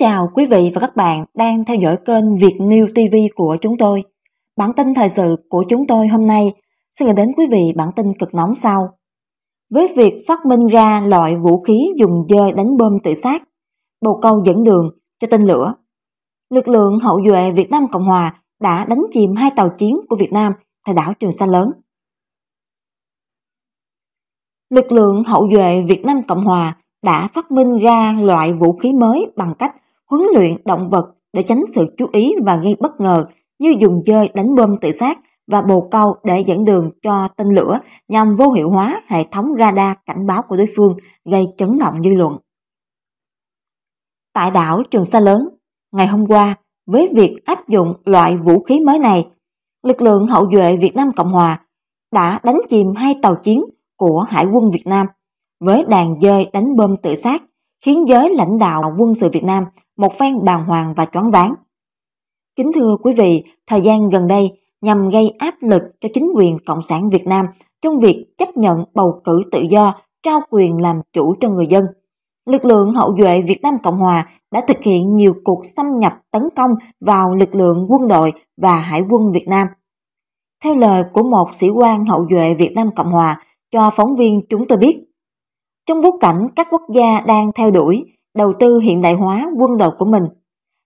chào quý vị và các bạn đang theo dõi kênh Việt News TV của chúng tôi. Bản tin thời sự của chúng tôi hôm nay sẽ gửi đến quý vị bản tin cực nóng sau. Với việc phát minh ra loại vũ khí dùng dơi đánh bom tự sát, bồ câu dẫn đường cho tên lửa. Lực lượng hậu duệ Việt Nam Cộng Hòa đã đánh chìm hai tàu chiến của Việt Nam tại đảo Trường Sa lớn. Lực lượng hậu duệ Việt Nam Cộng Hòa đã phát minh ra loại vũ khí mới bằng cách huấn luyện động vật để tránh sự chú ý và gây bất ngờ như dùng chơi đánh bom tự sát và bồ câu để dẫn đường cho tên lửa nhằm vô hiệu hóa hệ thống radar cảnh báo của đối phương gây chấn động dư luận. Tại đảo Trường Sa Lớn, ngày hôm qua, với việc áp dụng loại vũ khí mới này, lực lượng hậu duệ Việt Nam Cộng Hòa đã đánh chìm hai tàu chiến của Hải quân Việt Nam với đàn dơi đánh bom tự sát, khiến giới lãnh đạo quân sự Việt Nam một phen bàng hoàng và choáng váng. Kính thưa quý vị, thời gian gần đây nhằm gây áp lực cho chính quyền Cộng sản Việt Nam trong việc chấp nhận bầu cử tự do, trao quyền làm chủ cho người dân. Lực lượng hậu duệ Việt Nam Cộng Hòa đã thực hiện nhiều cuộc xâm nhập tấn công vào lực lượng quân đội và hải quân Việt Nam. Theo lời của một sĩ quan hậu duệ Việt Nam Cộng Hòa cho phóng viên chúng tôi biết, trong bối cảnh các quốc gia đang theo đuổi đầu tư hiện đại hóa quân đội của mình.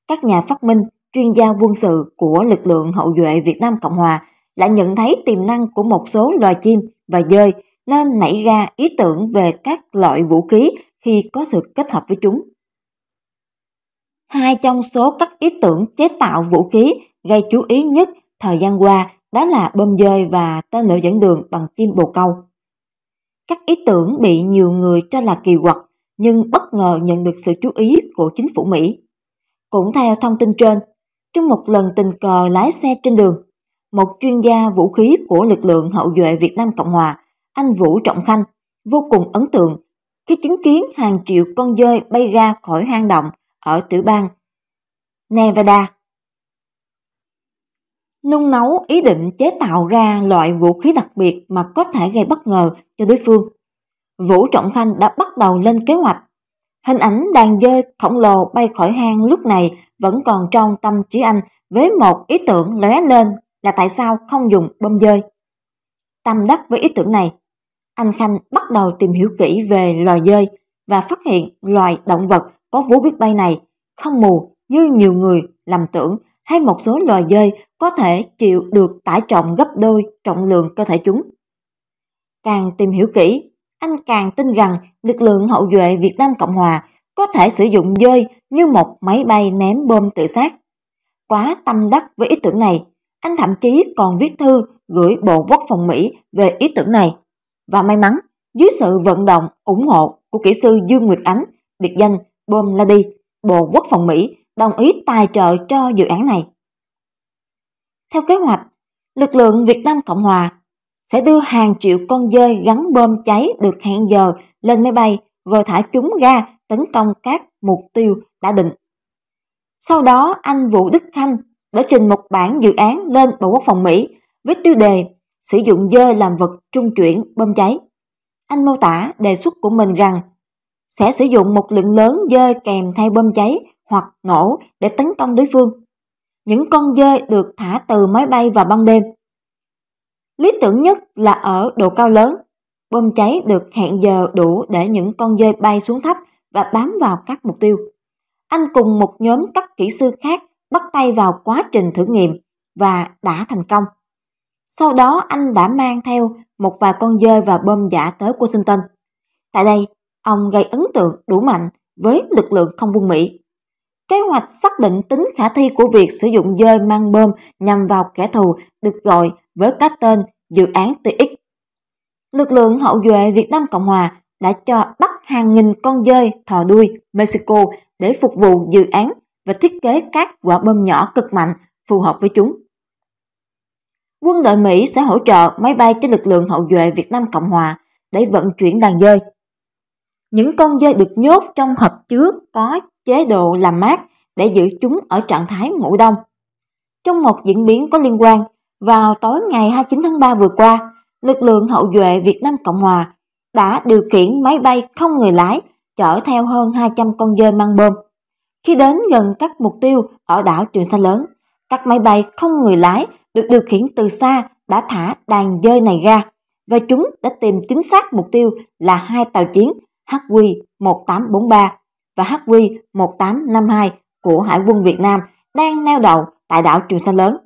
Các nhà phát minh, chuyên gia quân sự của lực lượng hậu duệ Việt Nam Cộng Hòa lại nhận thấy tiềm năng của một số loài chim và dơi nên nảy ra ý tưởng về các loại vũ khí khi có sự kết hợp với chúng. Hai trong số các ý tưởng chế tạo vũ khí gây chú ý nhất thời gian qua đó là bơm dơi và tên lửa dẫn đường bằng chim bồ câu. Các ý tưởng bị nhiều người cho là kỳ quặc nhưng bất ngờ nhận được sự chú ý của chính phủ Mỹ. Cũng theo thông tin trên, trong một lần tình cờ lái xe trên đường, một chuyên gia vũ khí của lực lượng hậu duệ Việt Nam Cộng Hòa, anh Vũ Trọng Khanh, vô cùng ấn tượng khi chứng kiến hàng triệu con dơi bay ra khỏi hang động ở tiểu bang Nevada. Nung nấu ý định chế tạo ra loại vũ khí đặc biệt mà có thể gây bất ngờ cho đối phương Vũ Trọng Khanh đã bắt đầu lên kế hoạch. Hình ảnh đàn dơi khổng lồ bay khỏi hang lúc này vẫn còn trong tâm trí anh với một ý tưởng lóe lên là tại sao không dùng bơm dơi. Tâm đắc với ý tưởng này, anh Khanh bắt đầu tìm hiểu kỹ về loài dơi và phát hiện loài động vật có vú biết bay này không mù như nhiều người lầm tưởng hay một số loài dơi có thể chịu được tải trọng gấp đôi trọng lượng cơ thể chúng. Càng tìm hiểu kỹ, anh càng tin rằng lực lượng hậu duệ Việt Nam Cộng Hòa có thể sử dụng dơi như một máy bay ném bom tự sát. Quá tâm đắc với ý tưởng này, anh thậm chí còn viết thư gửi Bộ Quốc phòng Mỹ về ý tưởng này. Và may mắn, dưới sự vận động, ủng hộ của kỹ sư Dương Nguyệt Ánh, biệt danh Bom Lady, Bộ Quốc phòng Mỹ đồng ý tài trợ cho dự án này. Theo kế hoạch, lực lượng Việt Nam Cộng Hòa sẽ đưa hàng triệu con dơi gắn bom cháy được hẹn giờ lên máy bay rồi thả chúng ra tấn công các mục tiêu đã định. Sau đó, anh Vũ Đức Thanh đã trình một bản dự án lên Bộ Quốc phòng Mỹ với tiêu đề sử dụng dơi làm vật trung chuyển bom cháy. Anh mô tả đề xuất của mình rằng sẽ sử dụng một lượng lớn dơi kèm theo bom cháy hoặc nổ để tấn công đối phương. Những con dơi được thả từ máy bay vào ban đêm Lý tưởng nhất là ở độ cao lớn. Bom cháy được hẹn giờ đủ để những con dơi bay xuống thấp và bám vào các mục tiêu. Anh cùng một nhóm các kỹ sư khác bắt tay vào quá trình thử nghiệm và đã thành công. Sau đó anh đã mang theo một vài con dơi và bom giả tới Washington. Tại đây, ông gây ấn tượng đủ mạnh với lực lượng không quân Mỹ. Kế hoạch xác định tính khả thi của việc sử dụng dơi mang bom nhằm vào kẻ thù được gọi với cái tên dự án TX. Lực lượng hậu duệ Việt Nam Cộng Hòa đã cho bắt hàng nghìn con dơi thò đuôi Mexico để phục vụ dự án và thiết kế các quả bom nhỏ cực mạnh phù hợp với chúng. Quân đội Mỹ sẽ hỗ trợ máy bay cho lực lượng hậu duệ Việt Nam Cộng Hòa để vận chuyển đàn dơi. Những con dơi được nhốt trong hộp chứa có chế độ làm mát để giữ chúng ở trạng thái ngủ đông. Trong một diễn biến có liên quan, vào tối ngày 29 tháng 3 vừa qua, lực lượng hậu duệ Việt Nam Cộng Hòa đã điều khiển máy bay không người lái chở theo hơn 200 con dơi mang bom. Khi đến gần các mục tiêu ở đảo Trường Sa lớn, các máy bay không người lái được điều khiển từ xa đã thả đàn dơi này ra và chúng đã tìm chính xác mục tiêu là hai tàu chiến HQ-1843 và HQ-1852 của Hải quân Việt Nam đang neo đậu tại đảo Trường Sa lớn.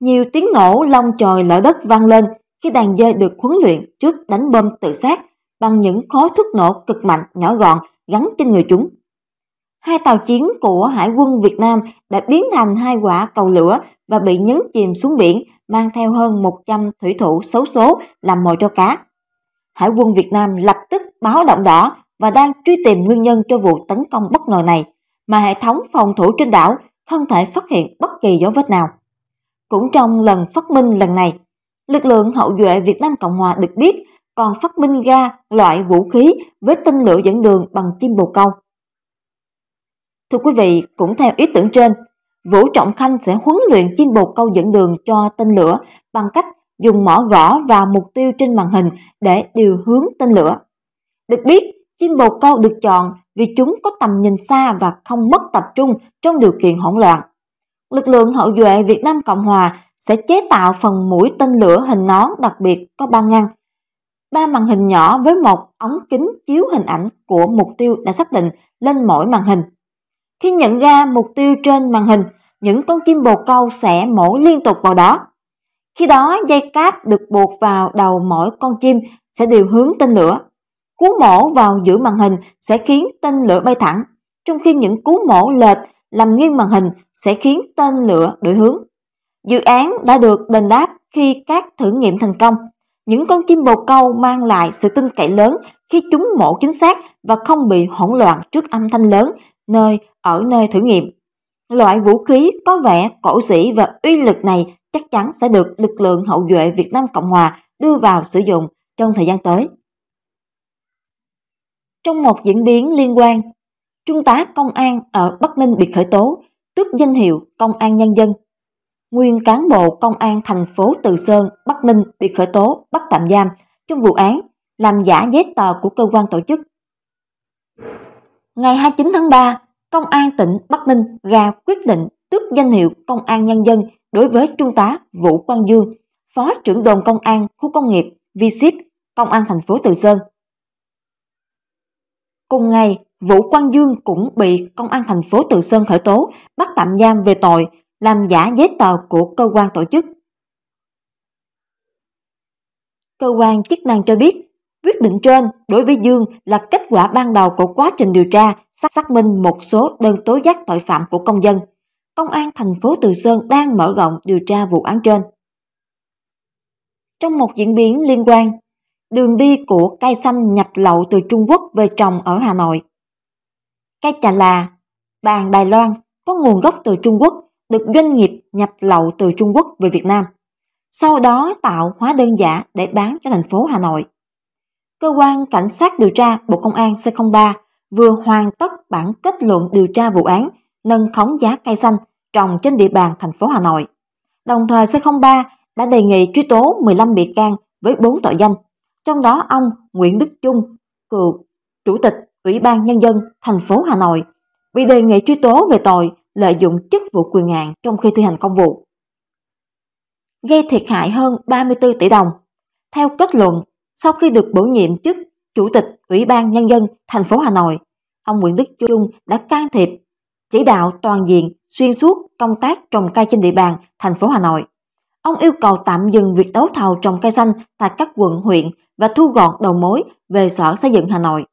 Nhiều tiếng nổ long chòi lở đất vang lên khi đàn dơi được huấn luyện trước đánh bom tự sát bằng những khối thuốc nổ cực mạnh nhỏ gọn gắn trên người chúng. Hai tàu chiến của Hải quân Việt Nam đã biến thành hai quả cầu lửa và bị nhấn chìm xuống biển mang theo hơn 100 thủy thủ xấu số làm mồi cho cá. Hải quân Việt Nam lập tức báo động đỏ và đang truy tìm nguyên nhân cho vụ tấn công bất ngờ này, mà hệ thống phòng thủ trên đảo không thể phát hiện bất kỳ dấu vết nào. Cũng trong lần phát minh lần này, lực lượng hậu duệ Việt Nam Cộng Hòa được biết còn phát minh ra loại vũ khí với tên lửa dẫn đường bằng chim bồ câu. Thưa quý vị, cũng theo ý tưởng trên, Vũ Trọng Khanh sẽ huấn luyện chim bồ câu dẫn đường cho tên lửa bằng cách dùng mỏ gõ vào mục tiêu trên màn hình để điều hướng tên lửa. Được biết, chim bồ câu được chọn vì chúng có tầm nhìn xa và không mất tập trung trong điều kiện hỗn loạn lực lượng hậu duệ Việt Nam Cộng Hòa sẽ chế tạo phần mũi tên lửa hình nón đặc biệt có ba ngăn. Ba màn hình nhỏ với một ống kính chiếu hình ảnh của mục tiêu đã xác định lên mỗi màn hình. Khi nhận ra mục tiêu trên màn hình, những con chim bồ câu sẽ mổ liên tục vào đó. Khi đó, dây cáp được buộc vào đầu mỗi con chim sẽ điều hướng tên lửa. Cú mổ vào giữa màn hình sẽ khiến tên lửa bay thẳng, trong khi những cú mổ lệch làm nghiêng màn hình sẽ khiến tên lửa đổi hướng. Dự án đã được đền đáp khi các thử nghiệm thành công. Những con chim bồ câu mang lại sự tin cậy lớn khi chúng mổ chính xác và không bị hỗn loạn trước âm thanh lớn nơi ở nơi thử nghiệm. Loại vũ khí có vẻ cổ sĩ và uy lực này chắc chắn sẽ được lực lượng hậu duệ Việt Nam Cộng Hòa đưa vào sử dụng trong thời gian tới. Trong một diễn biến liên quan, Trung tá công an ở Bắc Ninh bị khởi tố tước danh hiệu công an nhân dân. Nguyên cán bộ công an thành phố Từ Sơn, Bắc Ninh bị khởi tố, bắt tạm giam trong vụ án làm giả giấy tờ của cơ quan tổ chức. Ngày 29 tháng 3, Công an tỉnh Bắc Ninh ra quyết định tước danh hiệu Công an Nhân dân đối với Trung tá Vũ Quang Dương, Phó trưởng đồn Công an khu công nghiệp V-Ship, Công an thành phố Từ Sơn. Cùng ngày, Vũ Quang Dương cũng bị công an thành phố Từ Sơn khởi tố, bắt tạm giam về tội làm giả giấy tờ của cơ quan tổ chức. Cơ quan chức năng cho biết, quyết định trên đối với Dương là kết quả ban đầu của quá trình điều tra xác xác minh một số đơn tố giác tội phạm của công dân. Công an thành phố Từ Sơn đang mở rộng điều tra vụ án trên. Trong một diễn biến liên quan, đường đi của cây xanh nhập lậu từ Trung Quốc về trồng ở Hà Nội. Cây trà là bàn Đài Loan có nguồn gốc từ Trung Quốc, được doanh nghiệp nhập lậu từ Trung Quốc về Việt Nam, sau đó tạo hóa đơn giả để bán cho thành phố Hà Nội. Cơ quan Cảnh sát điều tra Bộ Công an C03 vừa hoàn tất bản kết luận điều tra vụ án nâng khống giá cây xanh trồng trên địa bàn thành phố Hà Nội. Đồng thời C03 đã đề nghị truy tố 15 bị can với 4 tội danh, trong đó ông Nguyễn Đức Trung, cựu chủ tịch Ủy ban Nhân dân thành phố Hà Nội bị đề nghị truy tố về tội lợi dụng chức vụ quyền hạn trong khi thi hành công vụ. Gây thiệt hại hơn 34 tỷ đồng. Theo kết luận, sau khi được bổ nhiệm chức Chủ tịch Ủy ban Nhân dân thành phố Hà Nội, ông Nguyễn Đức Trung đã can thiệp, chỉ đạo toàn diện xuyên suốt công tác trồng cây trên địa bàn thành phố Hà Nội. Ông yêu cầu tạm dừng việc đấu thầu trồng cây xanh tại các quận huyện và thu gọn đầu mối về Sở Xây dựng Hà Nội.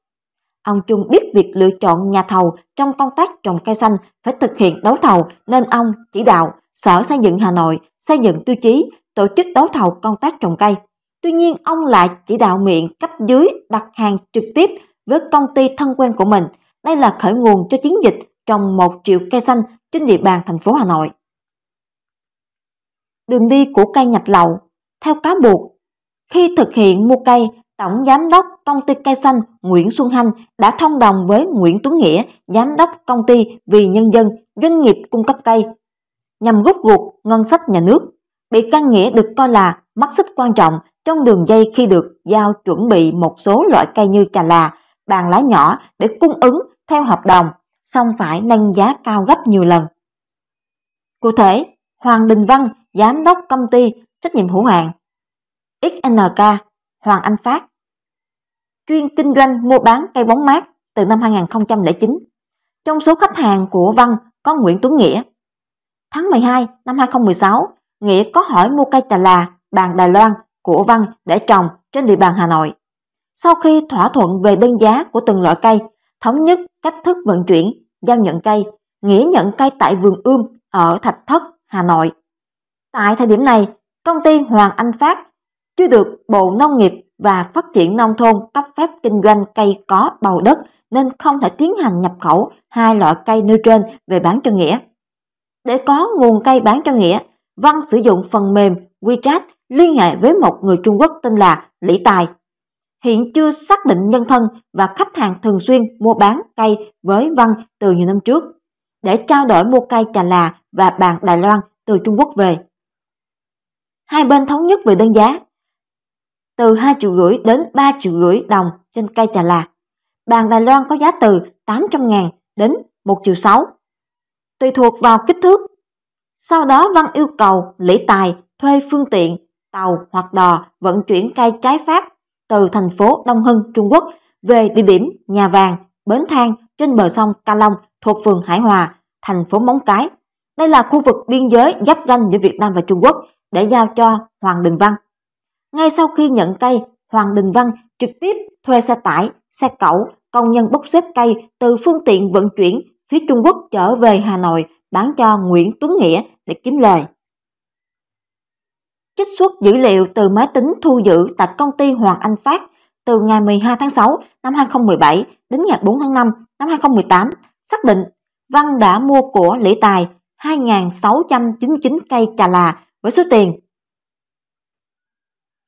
Ông Trung biết việc lựa chọn nhà thầu trong công tác trồng cây xanh phải thực hiện đấu thầu nên ông chỉ đạo Sở Xây dựng Hà Nội xây dựng tiêu chí tổ chức đấu thầu công tác trồng cây. Tuy nhiên ông lại chỉ đạo miệng cấp dưới đặt hàng trực tiếp với công ty thân quen của mình. Đây là khởi nguồn cho chiến dịch trồng 1 triệu cây xanh trên địa bàn thành phố Hà Nội. Đường đi của cây nhập lậu Theo cáo buộc, khi thực hiện mua cây, Tổng Giám đốc Công ty Cây Xanh Nguyễn Xuân Hanh đã thông đồng với Nguyễn Tuấn Nghĩa, Giám đốc Công ty Vì Nhân dân, doanh nghiệp cung cấp cây, nhằm rút ruột ngân sách nhà nước. Bị can Nghĩa được coi là mắt xích quan trọng trong đường dây khi được giao chuẩn bị một số loại cây như trà là, bàn lá nhỏ để cung ứng theo hợp đồng, song phải nâng giá cao gấp nhiều lần. Cụ thể, Hoàng Đình Văn, Giám đốc Công ty Trách nhiệm hữu hạn XNK Hoàng Anh Phát, chuyên kinh doanh mua bán cây bóng mát từ năm 2009. Trong số khách hàng của Văn có Nguyễn Tuấn Nghĩa. Tháng 12 năm 2016, Nghĩa có hỏi mua cây trà là bàn Đài Loan của Văn để trồng trên địa bàn Hà Nội. Sau khi thỏa thuận về đơn giá của từng loại cây, thống nhất cách thức vận chuyển, giao nhận cây, Nghĩa nhận cây tại vườn ươm ở Thạch Thất, Hà Nội. Tại thời điểm này, công ty Hoàng Anh Phát chưa được Bộ Nông nghiệp và Phát triển Nông thôn cấp phép kinh doanh cây có bầu đất nên không thể tiến hành nhập khẩu hai loại cây nêu trên về bán cho Nghĩa. Để có nguồn cây bán cho Nghĩa, Văn sử dụng phần mềm WeChat liên hệ với một người Trung Quốc tên là Lý Tài. Hiện chưa xác định nhân thân và khách hàng thường xuyên mua bán cây với Văn từ nhiều năm trước để trao đổi mua cây trà là và bàn Đài Loan từ Trung Quốc về. Hai bên thống nhất về đơn giá từ 2 triệu rưỡi đến 3 triệu rưỡi đồng trên cây trà là. Bàn Đài Loan có giá từ 800 ngàn đến 1 triệu 6, tùy thuộc vào kích thước. Sau đó Văn yêu cầu Lý Tài thuê phương tiện, tàu hoặc đò vận chuyển cây trái Pháp từ thành phố Đông Hưng, Trung Quốc về địa điểm Nhà Vàng, Bến Thang trên bờ sông Ca Long thuộc phường Hải Hòa, thành phố Móng Cái. Đây là khu vực biên giới giáp ranh giữa Việt Nam và Trung Quốc để giao cho Hoàng Đình Văn ngay sau khi nhận cây, Hoàng Đình Văn trực tiếp thuê xe tải, xe cẩu, công nhân bốc xếp cây từ phương tiện vận chuyển phía Trung Quốc trở về Hà Nội bán cho Nguyễn Tuấn Nghĩa để kiếm lời. Trích xuất dữ liệu từ máy tính thu giữ tại công ty Hoàng Anh Phát từ ngày 12 tháng 6 năm 2017 đến ngày 4 tháng 5 năm 2018 xác định Văn đã mua của Lý Tài 2.699 cây trà là với số tiền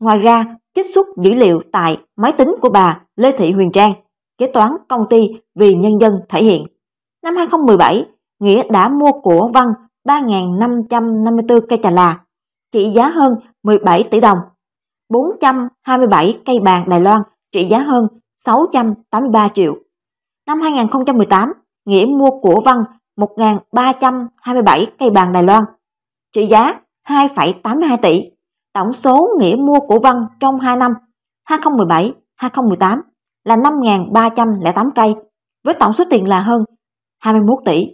Ngoài ra, trích xuất dữ liệu tại máy tính của bà Lê Thị Huyền Trang, kế toán công ty vì nhân dân thể hiện. Năm 2017, Nghĩa đã mua của Văn 3.554 cây trà là, trị giá hơn 17 tỷ đồng, 427 cây bàn Đài Loan trị giá hơn 683 triệu. Năm 2018, Nghĩa mua của Văn 1.327 cây bàn Đài Loan, trị giá 2,82 tỷ Tổng số nghĩa mua của Văn trong 2 năm 2017-2018 là 5.308 cây, với tổng số tiền là hơn 21 tỷ.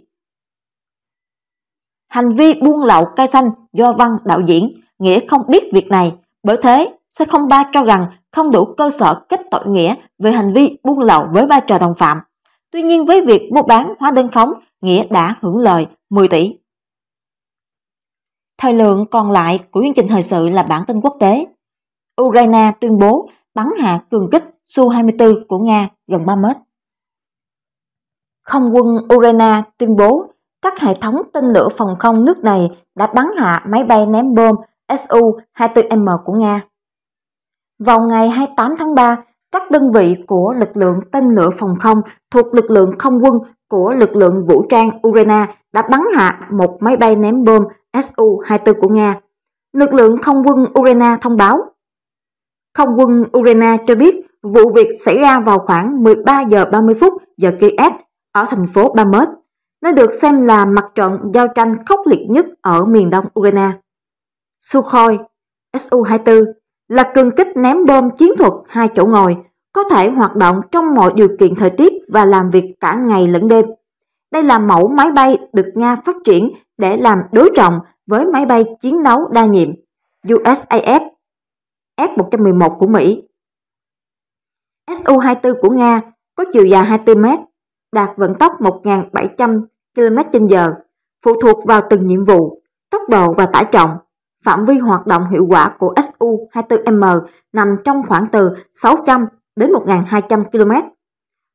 Hành vi buôn lậu cây xanh do Văn đạo diễn, Nghĩa không biết việc này, bởi thế C03 cho rằng không đủ cơ sở kết tội Nghĩa về hành vi buôn lậu với vai trò đồng phạm. Tuy nhiên với việc mua bán hóa đơn khống, Nghĩa đã hưởng lời 10 tỷ. Thời lượng còn lại của chương trình thời sự là bản tin quốc tế. Ukraine tuyên bố bắn hạ cường kích Su-24 của Nga gần 3 mét. Không quân Ukraine tuyên bố các hệ thống tên lửa phòng không nước này đã bắn hạ máy bay ném bom Su-24M của Nga. Vào ngày 28 tháng 3, các đơn vị của lực lượng tên lửa phòng không thuộc lực lượng không quân của lực lượng vũ trang Ukraine đã bắn hạ một máy bay ném bom Su-24 của Nga. Lực lượng không quân Ukraine thông báo. Không quân Ukraine cho biết vụ việc xảy ra vào khoảng 13 giờ 30 phút giờ Kiev ở thành phố Bamet, nơi được xem là mặt trận giao tranh khốc liệt nhất ở miền đông Ukraine. Sukhoi Su-24 là cường kích ném bom chiến thuật hai chỗ ngồi, có thể hoạt động trong mọi điều kiện thời tiết và làm việc cả ngày lẫn đêm. Đây là mẫu máy bay được Nga phát triển để làm đối trọng với máy bay chiến đấu đa nhiệm USAF F-111 của Mỹ. Su-24 của Nga có chiều dài 24 m, đạt vận tốc 1.700 km/h, phụ thuộc vào từng nhiệm vụ, tốc độ và tải trọng. Phạm vi hoạt động hiệu quả của Su-24M nằm trong khoảng từ 600 đến 1.200 km.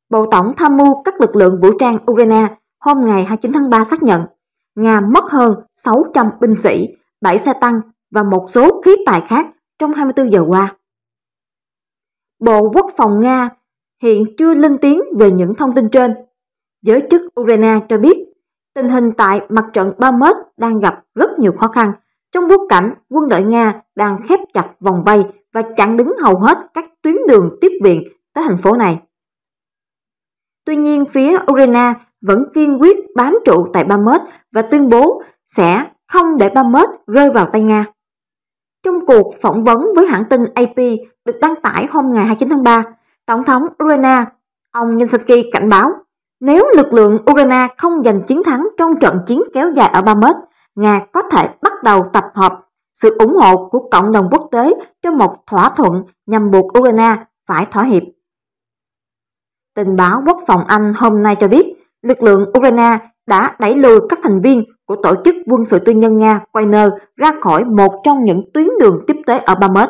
Bộ Tổng tham mưu các lực lượng vũ trang Ukraine hôm ngày 29 tháng 3 xác nhận Nga mất hơn 600 binh sĩ, 7 xe tăng và một số khí tài khác trong 24 giờ qua. Bộ Quốc phòng Nga hiện chưa lên tiếng về những thông tin trên. Giới chức Ukraine cho biết tình hình tại mặt trận Bakhmut đang gặp rất nhiều khó khăn trong bối cảnh quân đội Nga đang khép chặt vòng vây và chặn đứng hầu hết các tuyến đường tiếp viện tới thành phố này. Tuy nhiên, phía Ukraine vẫn kiên quyết bám trụ tại Bamet và tuyên bố sẽ không để Bamet rơi vào tay Nga. Trong cuộc phỏng vấn với hãng tin AP được đăng tải hôm ngày 29 tháng 3, Tổng thống Ukraine, ông Zelensky cảnh báo nếu lực lượng Ukraine không giành chiến thắng trong trận chiến kéo dài ở Bamet, Nga có thể bắt đầu tập hợp sự ủng hộ của cộng đồng quốc tế cho một thỏa thuận nhằm buộc Ukraine phải thỏa hiệp. Tình báo quốc phòng Anh hôm nay cho biết, lực lượng Ukraine đã đẩy lùi các thành viên của tổ chức quân sự tư nhân Nga Wagner ra khỏi một trong những tuyến đường tiếp tế ở Bakhmut.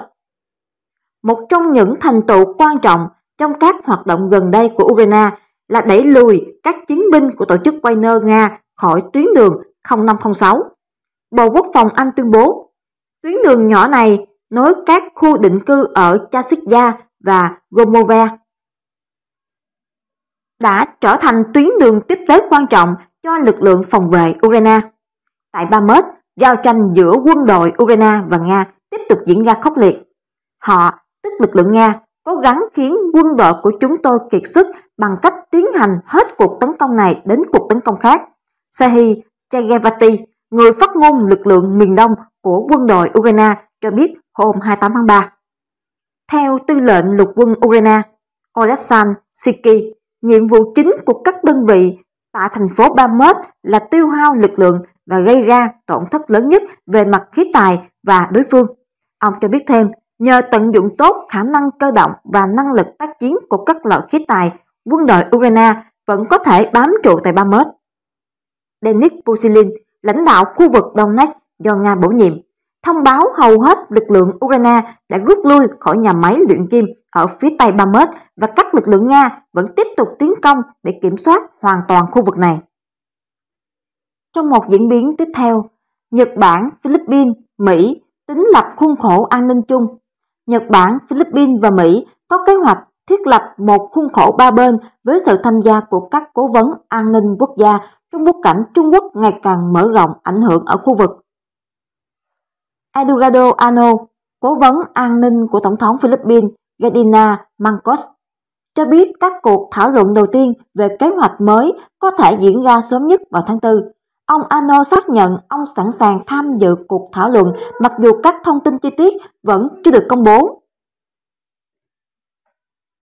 Một trong những thành tựu quan trọng trong các hoạt động gần đây của Ukraine là đẩy lùi các chiến binh của tổ chức Wagner Nga khỏi tuyến đường 0506. Bộ Quốc phòng Anh tuyên bố, tuyến đường nhỏ này nối các khu định cư ở Chasikia và Gomove đã trở thành tuyến đường tiếp tế quan trọng cho lực lượng phòng vệ Ukraine. Tại Bamet, giao tranh giữa quân đội Ukraine và Nga tiếp tục diễn ra khốc liệt. Họ, tức lực lượng Nga, cố gắng khiến quân đội của chúng tôi kiệt sức bằng cách tiến hành hết cuộc tấn công này đến cuộc tấn công khác. Sahi Chegevati, người phát ngôn lực lượng miền đông của quân đội Ukraine cho biết hôm 28 tháng 3. Theo tư lệnh lục quân Ukraine, Oleksandr Siki, Nhiệm vụ chính của các đơn vị tại thành phố 31 là tiêu hao lực lượng và gây ra tổn thất lớn nhất về mặt khí tài và đối phương. Ông cho biết thêm, nhờ tận dụng tốt khả năng cơ động và năng lực tác chiến của các loại khí tài, quân đội Ukraine vẫn có thể bám trụ tại 31. Denis Pusilin, lãnh đạo khu vực Donetsk do Nga bổ nhiệm, thông báo hầu hết lực lượng Ukraine đã rút lui khỏi nhà máy luyện kim ở phía tây Bakhmut và các lực lượng Nga vẫn tiếp tục tiến công để kiểm soát hoàn toàn khu vực này. Trong một diễn biến tiếp theo, Nhật Bản, Philippines, Mỹ tính lập khuôn khổ an ninh chung. Nhật Bản, Philippines và Mỹ có kế hoạch thiết lập một khuôn khổ ba bên với sự tham gia của các cố vấn an ninh quốc gia trong bối cảnh Trung Quốc ngày càng mở rộng ảnh hưởng ở khu vực. Eduardo Ano, cố vấn an ninh của Tổng thống Philippines Gardina Marcos, cho biết các cuộc thảo luận đầu tiên về kế hoạch mới có thể diễn ra sớm nhất vào tháng 4. Ông Ano xác nhận ông sẵn sàng tham dự cuộc thảo luận mặc dù các thông tin chi tiết vẫn chưa được công bố.